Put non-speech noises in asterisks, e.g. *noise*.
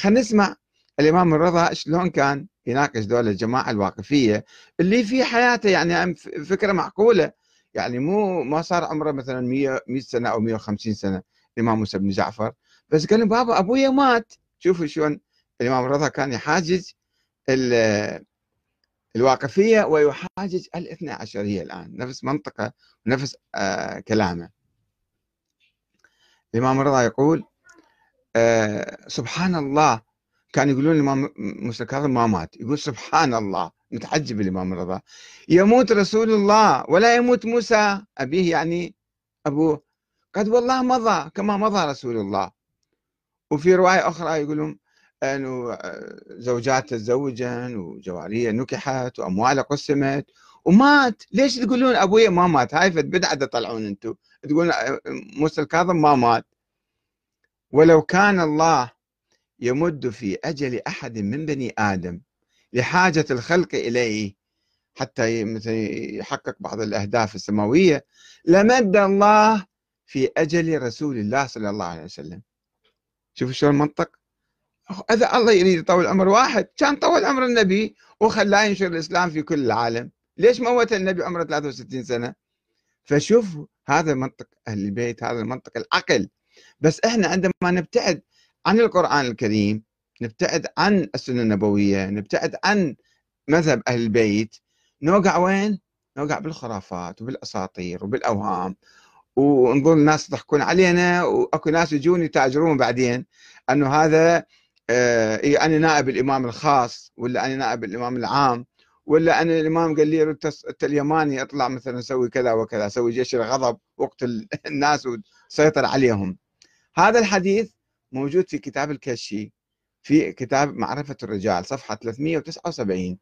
خلينا نسمع الامام الرضا شلون كان يناقش دول الجماعه الواقفيه اللي في حياته يعني فكره معقوله يعني مو ما صار عمره مثلا 100 100 سنه او 150 سنه الامام موسى بن جعفر بس قال لهم بابا ابويا مات شوفوا شلون الامام الرضا كان يحاجج الواقفيه ويحاجج الاثنى عشريه الان نفس منطقه ونفس آه كلامه الامام الرضا يقول آه، سبحان الله كانوا يقولون الامام موسى الكاظم ما مات يقول سبحان الله متعجب الامام الرضا يموت رسول الله ولا يموت موسى ابيه يعني ابوه قد والله مضى كما مضى رسول الله وفي روايه اخرى يقولون انه آه، زوجات تزوجن وجواريه نكحت وامواله قسمت ومات ليش تقولون ابويا ما مات هاي فد بدعه تطلعون انتم تقولون آه، موسى الكاظم ما مات ولو كان الله يمد في أجل أحد من بني آدم لحاجة الخلق إليه حتى يحقق بعض الأهداف السماوية لمد الله في أجل رسول الله صلى الله عليه وسلم شوفوا شلون المنطق إذا الله يريد يطول عمر واحد كان طول عمر النبي وخلاه ينشر الإسلام في كل العالم ليش موت النبي عمره 63 سنة فشوفوا هذا منطق أهل البيت هذا المنطق العقل بس احنا عندما نبتعد عن القرآن الكريم نبتعد عن السنة النبوية نبتعد عن مذهب أهل البيت نوقع وين؟ نوقع بالخرافات وبالأساطير وبالأوهام ونظل الناس يضحكون علينا واكو ناس يجون يتاجرون بعدين انه هذا آه إيه، انا نائب الامام الخاص ولا انا نائب الامام العام ولا انا الامام قال لي انت اليماني اطلع مثلا سوي كذا وكذا سوي جيش الغضب واقتل *laughs* الناس وسيطر عليهم هذا الحديث موجود في كتاب الكشي في كتاب معرفة الرجال صفحة 379